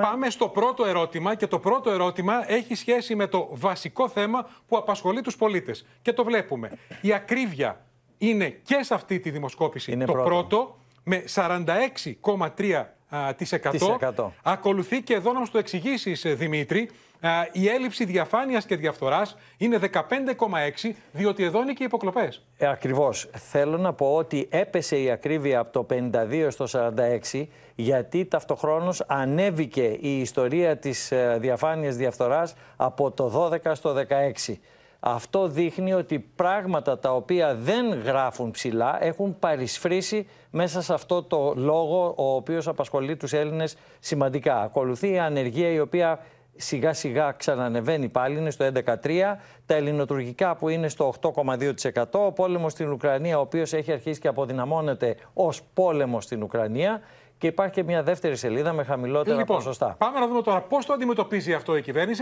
Πάμε στο πρώτο ερώτημα και το πρώτο ερώτημα έχει σχέση με το βασικό θέμα που απασχολεί τους πολίτες. Και το βλέπουμε. Η ακρίβεια είναι και σε αυτή τη δημοσκόπηση το πρώτο με 46,3 100. Ακολουθεί και εδώ να μας το εξηγήσεις, ε, Δημήτρη. Η έλλειψη διαφάνειας και διαφθοράς είναι 15,6, διότι εδώ είναι και οι υποκλοπές. Ε, ακριβώς. Θέλω να πω ότι έπεσε η ακρίβεια από το 52 στο 46, γιατί ταυτοχρόνως ανέβηκε η ιστορία της ε, διαφάνειας διαφθοράς από το 12 στο 16. Αυτό δείχνει ότι πράγματα τα οποία δεν γράφουν ψηλά έχουν παρισφρήσει μέσα σε αυτό το λόγο ο οποίος απασχολεί τους Έλληνες σημαντικά. Ακολουθεί η ανεργία η οποία σιγά σιγά ξανανεβαίνει πάλι, είναι στο 11,3%. Τα ελληνοτουρκικά που είναι στο 8,2%. Ο πόλεμος στην Ουκρανία ο οποίος έχει αρχίσει και αποδυναμώνεται ως πόλεμος στην Ουκρανία. Και υπάρχει και μια δεύτερη σελίδα με χαμηλότερα λοιπόν, ποσοστά. Πάμε να δούμε τώρα πώς το αντιμετωπίζει αυτό η κυβέρνηση.